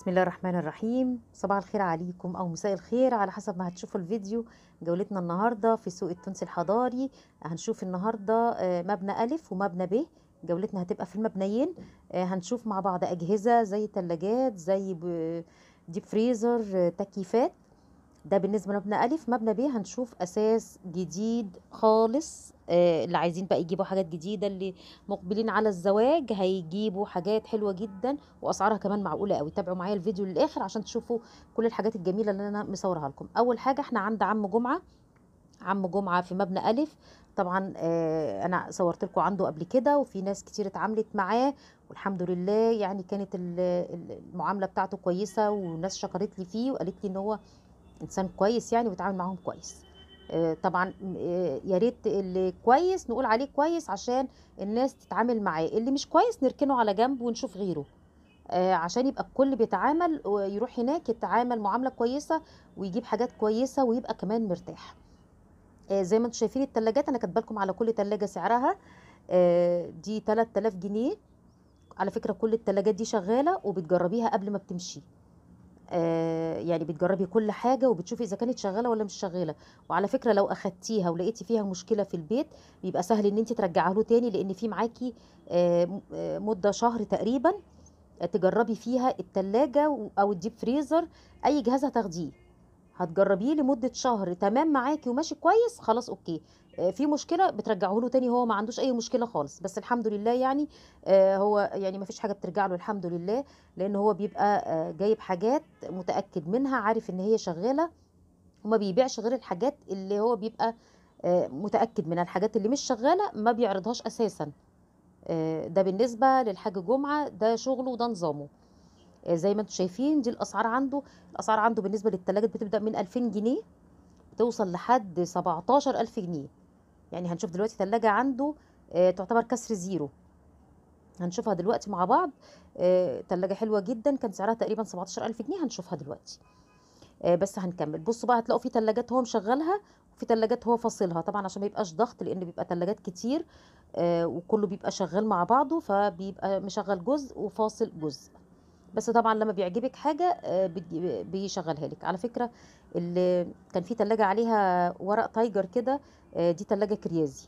بسم الله الرحمن الرحيم صباح الخير عليكم او مساء الخير على حسب ما هتشوفوا الفيديو جولتنا النهارده في سوق التونسي الحضاري هنشوف النهارده آه، مبنى الف ومبنى ب جولتنا هتبقى في المبنيين آه، هنشوف مع بعض اجهزه زي ثلاجات زي ديب فريزر آه، تكييفات ده بالنسبه لمبنى الف مبنى ب هنشوف اساس جديد خالص آه، اللي عايزين بقى يجيبوا حاجات جديده اللي مقبلين على الزواج هيجيبوا حاجات حلوه جدا واسعارها كمان معقوله قوي تابعوا معايا الفيديو للاخر عشان تشوفوا كل الحاجات الجميله اللي انا مصورها لكم اول حاجه احنا عند عم جمعه عم جمعه في مبنى الف طبعا آه، انا صورت لكم عنده قبل كده وفي ناس كتير اتعاملت معاه والحمد لله يعني كانت المعامله بتاعته كويسه وناس شكرت لي فيه وقالت لي ان هو انسان كويس يعني وتعامل معاهم كويس آه، طبعا آه، يا ريت اللي كويس نقول عليه كويس عشان الناس تتعامل معاه اللي مش كويس نركنه على جنب ونشوف غيره آه، عشان يبقى الكل بيتعامل ويروح هناك يتعامل معامله كويسه ويجيب حاجات كويسه ويبقى كمان مرتاح زي ما انتم شايفين الثلاجات انا كاتبه لكم على كل ثلاجه سعرها دي 3000 جنيه على فكره كل الثلاجات دي شغاله وبتجربيها قبل ما بتمشي آه، يعني بتجربي كل حاجه وبتشوفي اذا كانت شغاله ولا مش شغاله وعلى فكره لو اخدتيها ولقيتي فيها مشكله في البيت بيبقى سهل ان انت ترجعها له تاني لان في معاكي آه، آه، مده شهر تقريبا تجربي فيها التلاجة او الديب فريزر اي جهاز هتاخديه هتجربيه لمده شهر تمام معاكي وماشي كويس خلاص اوكي آه، في مشكله بترجعه له تاني هو ما عندوش اي مشكله خالص بس الحمد لله يعني آه، هو يعني ما فيش حاجه بترجع له الحمد لله لان هو بيبقى آه، جايب حاجات متاكد منها عارف ان هي شغاله وما بيبيعش غير الحاجات اللي هو بيبقى متاكد منها الحاجات اللي مش شغاله ما بيعرضهاش اساسا ده بالنسبه للحاج جمعه ده شغله وده نظامه زي ما انتم شايفين دي الاسعار عنده الاسعار عنده بالنسبه للثلاجات بتبدا من 2000 جنيه توصل لحد 17000 جنيه يعني هنشوف دلوقتي ثلاجة عنده آه، تعتبر كسر زيرو هنشوفها دلوقتي مع بعض ثلاجة آه، حلوة جدا كان سعرها تقريبا 17000 جنيه هنشوفها دلوقتي آه، بس هنكمل بصوا بقى هتلاقوا في ثلاجات هو مشغلها وفي ثلاجات هو فاصلها طبعا عشان ما يبقاش ضغط لان بيبقى ثلاجات كتير وكله بيبقى شغال مع بعضه فبيبقى مشغل جزء وفاصل جزء بس طبعا لما بيعجبك حاجه آه، بيشغلها لك على فكره اللي كان في تلاجة عليها ورق تايجر كده آه، دي تلاجة كريازي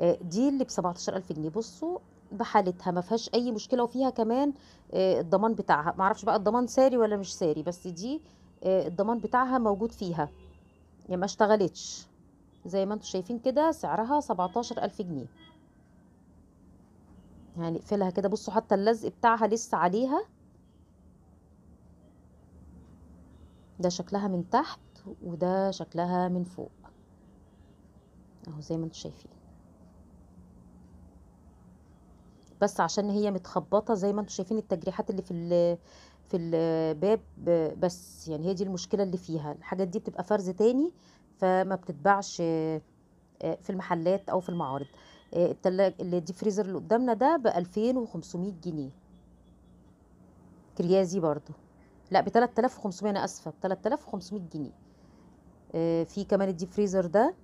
آه، دي اللي ب 17000 جنيه بصوا بحالتها ما فيهاش اي مشكله وفيها كمان الضمان بتاعها ما اعرفش بقى الضمان ساري ولا مش ساري بس دي الضمان بتاعها موجود فيها يعني ما اشتغلتش زي ما انتم شايفين كده سعرها 17000 جنيه هنقفلها يعني كده بصوا حتى اللزق بتاعها لسه عليها ده شكلها من تحت وده شكلها من فوق اهو زي ما انتم شايفين بس عشان هي متخبطه زي ما انتم شايفين التجريحات اللي في في الباب بس يعني هي دي المشكله اللي فيها الحاجات دي بتبقى فرز تاني فما بتتباعش في المحلات او في المعارض آه، التلاجة الديب فريزر اللي قدامنا ده ب 2500 جنيه كريازي برضو لا ب 3500 انا اسفه ب 3500 جنيه آه، في كمان الديب فريزر ده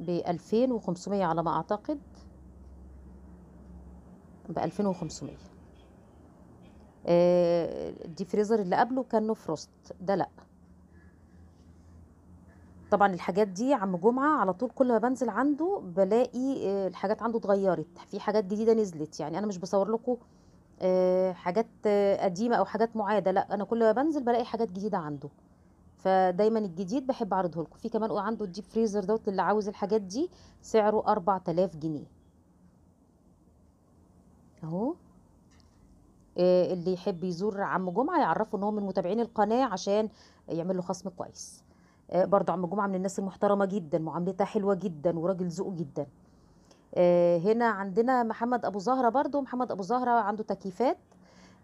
ب 2500 على ما اعتقد ب 2500 آه، الديب فريزر اللي قبله كان نو فروست ده لا طبعا الحاجات دي عم جمعه على طول كل ما بنزل عنده بلاقي آه، الحاجات عنده اتغيرت في حاجات جديده نزلت يعني انا مش بصور لكم آه، حاجات آه، قديمه او حاجات معاده لا انا كل ما بنزل بلاقي حاجات جديده عنده فدايما الجديد بحب اعرضه لكم في كمان عنده الديب فريزر دوت اللي عاوز الحاجات دي سعره 4000 جنيه اهو اللي يحب يزور عم جمعه يعرفه ان هو من متابعين القناه عشان يعمل له خصم كويس آه، برضو عم جمعه من الناس المحترمه جدا معاملتها حلوه جدا وراجل ذوق جدا آه، هنا عندنا محمد ابو زهره برضو محمد ابو زهره عنده تكييفات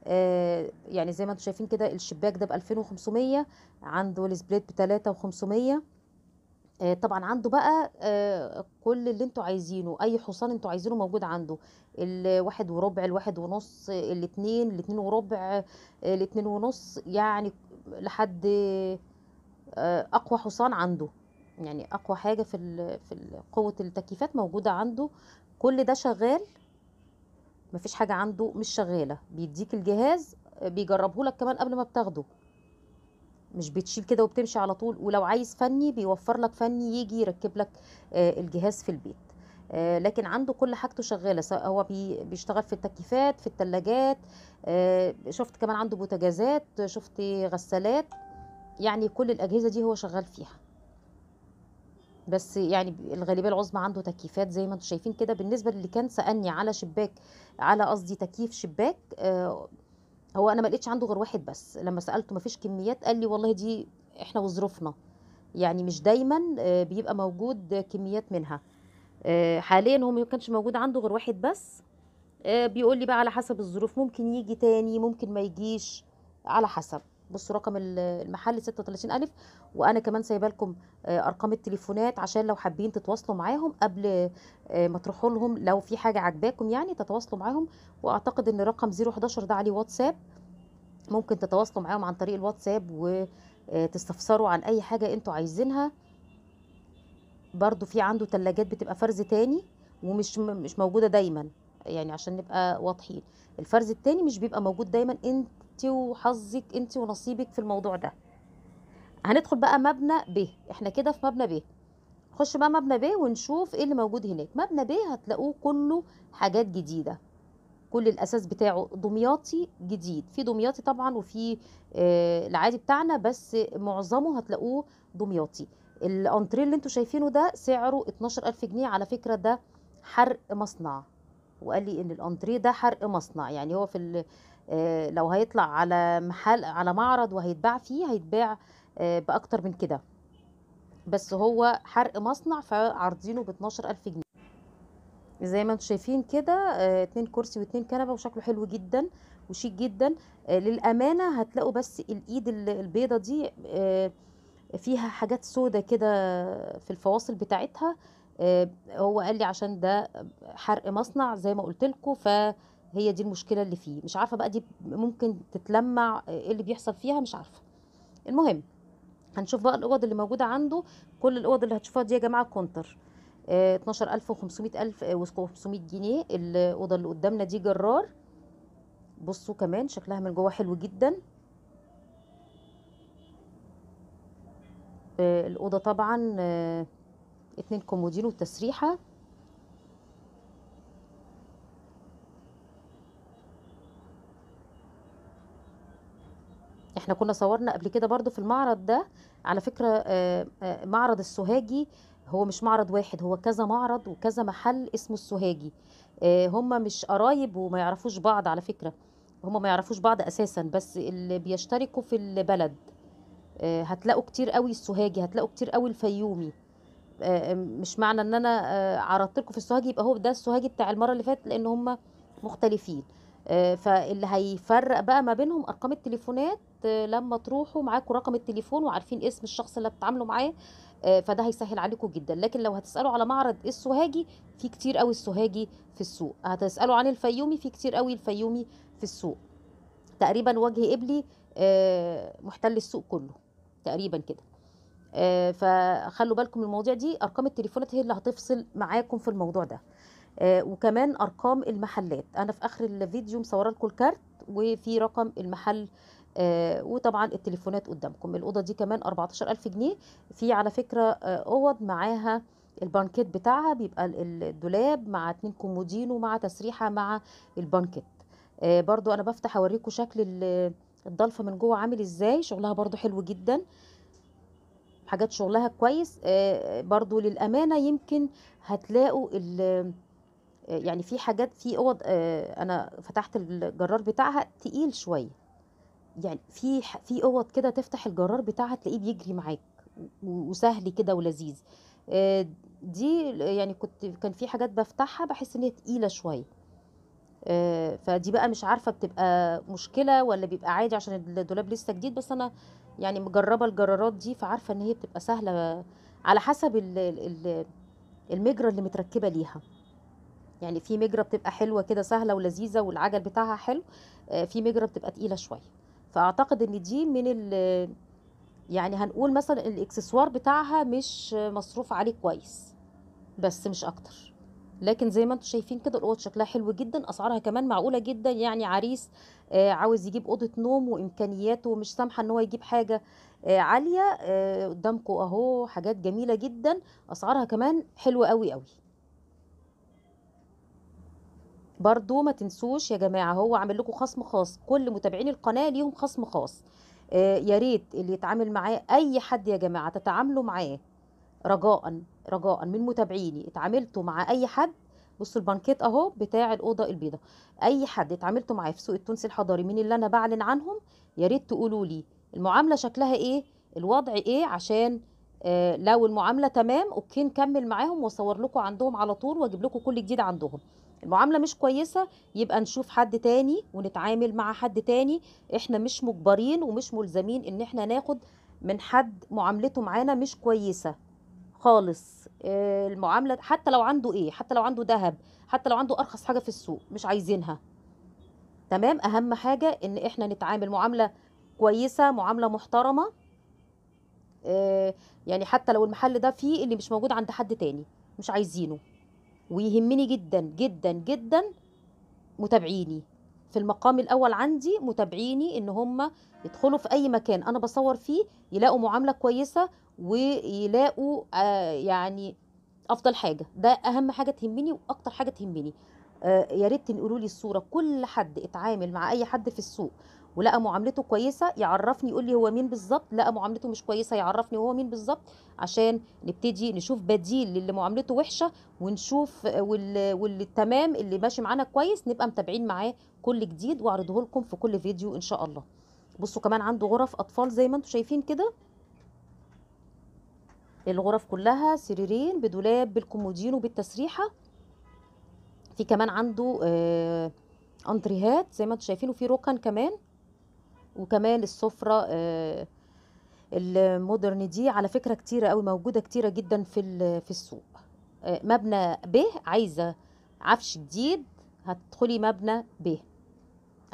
آه، يعني زي ما انتم شايفين كده الشباك ده ب 2500 عنده السبليت ب 3500 طبعا عنده بقى كل اللي انتوا عايزينه اي حصان انتوا عايزينه موجود عنده الواحد وربع الواحد ونص الاتنين الاتنين وربع الاتنين ونص يعني لحد آه، اقوى حصان عنده يعني اقوى حاجه في في قوه التكييفات موجوده عنده كل ده شغال مفيش حاجه عنده مش شغاله بيديك الجهاز آه، بيجربه لك كمان قبل ما بتاخده مش بتشيل كده وبتمشي على طول ولو عايز فني بيوفر لك فني يجي يركب لك آه، الجهاز في البيت لكن عنده كل حاجته شغاله سواء هو بيشتغل في التكييفات في الثلاجات شفت كمان عنده بوتاجازات شفت غسالات يعني كل الأجهزة دي هو شغال فيها بس يعني الغالبية العظمى عنده تكييفات زي ما انتم شايفين كده بالنسبة للي كان سألني على شباك على قصدي تكييف شباك آه هو انا ما لقيتش عنده غير واحد بس لما سألته ما فيش كميات قال لي والله دي احنا وظروفنا يعني مش دايما آه بيبقى موجود كميات منها آه حاليا هو ما كانش موجود عنده غير واحد بس آه، بيقول لي بقى على حسب الظروف ممكن يجي تاني ممكن ما يجيش على حسب بصوا رقم المحل 36000 وانا كمان سايبه لكم آه، ارقام التليفونات عشان لو حابين تتواصلوا معاهم قبل آه، ما تروحوا لهم لو في حاجه عجباكم يعني تتواصلوا معاهم واعتقد ان رقم 011 ده عليه واتساب ممكن تتواصلوا معاهم عن طريق الواتساب وتستفسروا آه، عن اي حاجه انتوا عايزينها برضو في عنده تلاجات بتبقى فرز تاني ومش مش موجوده دايما يعني عشان نبقى واضحين الفرز التاني مش بيبقى موجود دايما انت انت وحظك انت ونصيبك في الموضوع ده هندخل بقى مبنى ب احنا كده في مبنى ب خش بقى مبنى ب ونشوف ايه اللي موجود هناك مبنى ب هتلاقوه كله حاجات جديده كل الاساس بتاعه دمياطي جديد في دمياطي طبعا وفي آه العادي بتاعنا بس معظمه هتلاقوه دمياطي الانتريه اللي انتوا شايفينه ده سعره 12000 جنيه على فكره ده حرق مصنع وقال لي ان الانتريه ده حرق مصنع يعني هو في آه، لو هيطلع على محل على معرض وهيتباع فيه هيتباع آه، باكتر من كده بس هو حرق مصنع فعارضينه ب 12000 جنيه زي ما انتم شايفين كده آه، اتنين كرسي واتنين كنبه وشكله حلو جدا وشيك جدا للامانه هتلاقوا بس الايد البيضه دي فيها حاجات سودة كده في الفواصل بتاعتها هو قال لي عشان ده حرق مصنع زي ما قلت لكم ف هي دي المشكله اللي فيه مش عارفه بقى دي ممكن تتلمع ايه اللي بيحصل فيها مش عارفه المهم هنشوف بقى الاوض اللي موجوده عنده كل الاوض اللي هتشوفها دي يا جماعه كونتر 12500 آه، الف آه، جنيه الاوضه اللي قدامنا دي جرار بصوا كمان شكلها من جوه حلو جدا آه، الاوضه طبعا اتنين كومودين وتسريحه احنا كنا صورنا قبل كده برضو في المعرض ده على فكرة آه، آه، معرض السوهاجي هو مش معرض واحد هو كذا معرض وكذا محل اسمه السوهاجي آه، هم مش قرايب وما يعرفوش بعض على فكرة هم ما يعرفوش بعض اساسا بس اللي بيشتركوا في البلد هتلاقوا كتير قوي السوهاجي هتلاقوا كتير قوي الفيومي مش معنى ان انا عرضت لكم في السوهاجي يبقى هو ده السوهاجي بتاع المره اللي فاتت لان هم مختلفين فاللي هيفرق بقى ما بينهم ارقام التليفونات لما تروحوا معاكم رقم التليفون وعارفين اسم الشخص اللي هتتعاملوا معاه آه، فده هيسهل عليكم جدا لكن لو هتسالوا على معرض السوهاجي في كتير قوي السوهاجي في السوق هتسالوا عن الفيومي في كتير قوي الفيومي في السوق تقريبا وجه قبلي آه، محتل السوق كله تقريبا كده آه، فخلوا بالكم من المواضيع دي ارقام التليفونات هي اللي هتفصل معاكم في الموضوع ده وكمان ارقام المحلات انا في اخر الفيديو مصوره لكم الكارت وفي رقم المحل آه، وطبعا التليفونات قدامكم الاوضه دي كمان 14000 جنيه في على فكره آه، اوض معاها البانكيت بتاعها بيبقى الدولاب مع اتنين كومودينو مع تسريحه مع البانكيت آه، برضو انا بفتح اوريكم شكل الضلفه من جوه عامل ازاي شغلها برضو حلو جدا حاجات شغلها كويس برضو للامانه يمكن هتلاقوا يعني في حاجات في اوض انا فتحت الجرار بتاعها تقيل شويه يعني في في اوض كده تفتح الجرار بتاعها تلاقيه بيجري معاك وسهل كده ولذيذ آه، دي يعني كنت كان في حاجات بفتحها بحس ان هي تقيله شويه آه، فدي بقى مش عارفه بتبقى مشكله ولا بيبقى عادي عشان الدولاب لسه جديد بس انا يعني مجربه الجرارات دي فعارفه ان هي بتبقى سهله على حسب المجرى اللي متركبه ليها يعني في مجرى بتبقى حلوه كده سهله ولذيذه والعجل بتاعها حلو آه، في مجرى بتبقى تقيله شويه فاعتقد ان دي من ال يعني هنقول مثلا الاكسسوار بتاعها مش مصروف عليه كويس بس مش اكتر لكن زي ما انتم شايفين كده الاوض شكلها حلو جدا اسعارها كمان معقوله جدا يعني عريس آه، عاوز يجيب اوضه نوم وامكانياته مش سامحه ان هو يجيب حاجه آه، عاليه آه، قدامكم اهو حاجات جميله جدا اسعارها كمان حلوه قوي قوي برضو ما تنسوش يا جماعه هو عامل لكم خصم خاص كل متابعين القناه ليهم خصم خاص آه، يا ريت اللي يتعامل معاه اي حد يا جماعه تتعاملوا معاه رجاء رجاء من متابعيني اتعاملتوا مع اي حد بصوا البانكيت اهو بتاع الاوضه البيضاء اي حد اتعاملتوا معاه في سوق التونسي الحضاري من اللي انا بعلن عنهم يا ريت تقولوا لي المعامله شكلها ايه الوضع ايه عشان آه لو المعامله تمام اوكي نكمل معاهم واصور لكم عندهم على طول واجيب لكم كل جديد عندهم المعامله مش كويسه يبقى نشوف حد تاني ونتعامل مع حد تاني احنا مش مجبرين ومش ملزمين ان احنا ناخد من حد معاملته معانا مش كويسه خالص آه، المعامله حتى لو عنده ايه حتى لو عنده ذهب حتى لو عنده ارخص حاجه في السوق مش عايزينها تمام اهم حاجه ان احنا نتعامل معامله كويسه معامله محترمه آه، يعني حتى لو المحل ده فيه اللي مش موجود عند حد تاني مش عايزينه ويهمني جدا جدا جدا متابعيني في المقام الاول عندي متابعيني ان هم يدخلوا في اي مكان انا بصور فيه يلاقوا معامله كويسه ويلاقوا آه يعني افضل حاجه ده اهم حاجه تهمني واكتر حاجه تهمني آه يا ريت تنقلوا لي الصوره كل حد اتعامل مع اي حد في السوق ولقى معاملته كويسه يعرفني يقول لي هو مين بالظبط لقى معاملته مش كويسه يعرفني هو مين بالظبط عشان نبتدي نشوف بديل للي معاملته وحشه ونشوف واللي التمام اللي ماشي معانا كويس نبقى متابعين معاه كل جديد واعرضه لكم في كل فيديو ان شاء الله بصوا كمان عنده غرف اطفال زي ما انتم شايفين كده الغرف كلها سريرين بدولاب بالكومودين وبالتسريحه في كمان عنده آه انتريهات زي ما انتم شايفين وفي ركن كمان وكمان السفرة آه، المودرن دي على فكرة كتيرة قوي موجودة كتيرة جدا في في السوق آه، مبنى ب عايزة عفش جديد هتدخلي مبنى ب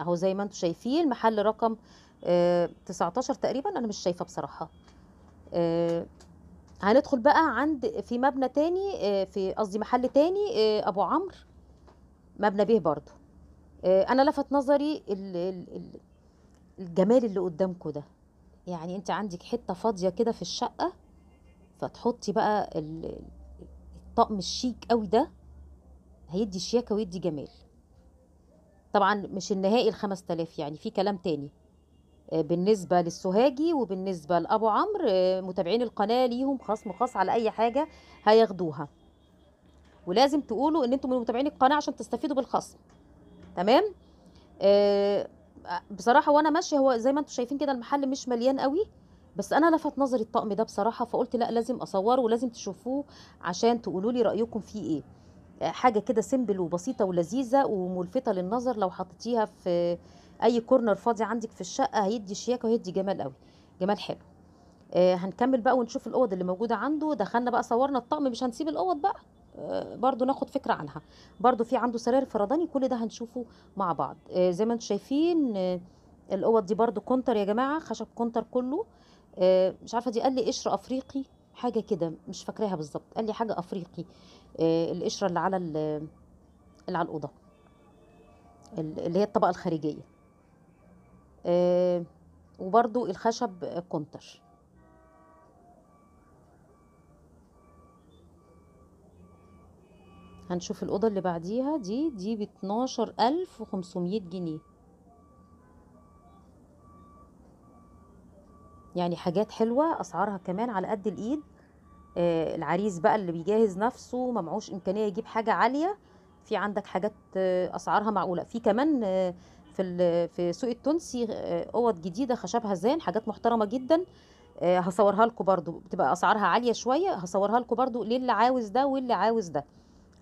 اهو زي ما انتم شايفين المحل رقم 19 آه، تقريبا انا مش شايفة بصراحة هندخل بقى عند في مبنى تاني في قصدي محل تاني ابو عمرو مبنى به برضو انا لفت نظري ال ال ال الجمال اللي قدامكم ده يعني انت عندك حته فاضيه كده في الشقه فتحطي بقى الطقم الشيك قوي ده هيدي شياكه ويدي جمال طبعا مش النهائي ال 5000 يعني في كلام تاني آه، بالنسبه للسوهاجي وبالنسبه لابو عمرو آه، متابعين القناه ليهم خصم خاص على اي حاجه هياخدوها ولازم تقولوا ان انتم من متابعين القناه عشان تستفيدوا بالخصم تمام آه بصراحه وانا ماشيه هو زي ما انتم شايفين كده المحل مش مليان قوي بس انا لفت نظري الطقم ده بصراحه فقلت لا لازم اصوره ولازم تشوفوه عشان تقولوا لي رايكم فيه ايه آه، حاجه كده سيمبل وبسيطه ولذيذه وملفته للنظر لو حطيتيها في اي كورنر فاضي عندك في الشقه هيدي شياكه وهيدي جمال قوي جمال حلو آه، هنكمل بقى ونشوف الاوض اللي موجوده عنده دخلنا بقى صورنا الطقم مش هنسيب الاوض بقى برضو ناخد فكرة عنها برضو في عنده سرير فرداني كل ده هنشوفه مع بعض آه، زي ما انتم شايفين آه، الاوض دي برضو كونتر يا جماعة خشب كونتر كله آه، مش عارفة دي قال لي قشر افريقي حاجة كده مش فاكراها بالظبط قال لي حاجة افريقي القشرة اللي على اللي على الأوضة اللي هي الطبقة الخارجية وبرضو الخشب كونتر هنشوف الأوضة اللي بعديها دي دي باتناشر ألف جنيه يعني حاجات حلوة أسعارها كمان على قد الإيد آه العريس بقى اللي بيجهز نفسه ما معوش إمكانية يجيب حاجة عالية في عندك حاجات آه أسعارها معقولة في كمان آه في في سوق التونسي آه، اوض جديده خشبها زين حاجات محترمه جدا آه، هصورها لكم برضو بتبقى اسعارها عاليه شويه هصورها لكم برضو للي عاوز ده واللي عاوز ده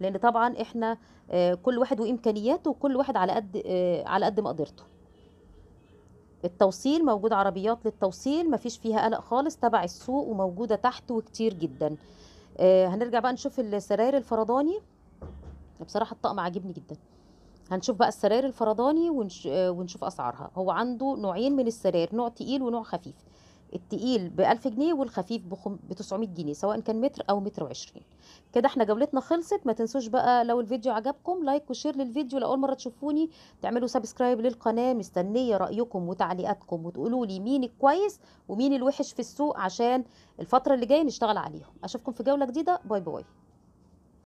لان طبعا احنا آه، كل واحد وامكانياته وكل واحد على قد آه، على قد مقدرته التوصيل موجود عربيات للتوصيل مفيش فيها قلق خالص تبع السوق وموجوده تحت وكتير جدا آه، هنرجع بقى نشوف السراير الفرداني بصراحه الطقم عاجبني جدا هنشوف بقى السراير الفرداني ونشوف اسعارها هو عنده نوعين من السراير نوع تقيل ونوع خفيف التقيل ب 1000 جنيه والخفيف ب 900 جنيه سواء كان متر او متر وعشرين كده احنا جولتنا خلصت ما تنسوش بقى لو الفيديو عجبكم لايك وشير للفيديو لاول مره تشوفوني تعملوا سبسكرايب للقناه مستنيه رايكم وتعليقاتكم وتقولوا لي مين الكويس ومين الوحش في السوق عشان الفتره اللي جايه نشتغل عليهم اشوفكم في جوله جديده باي باي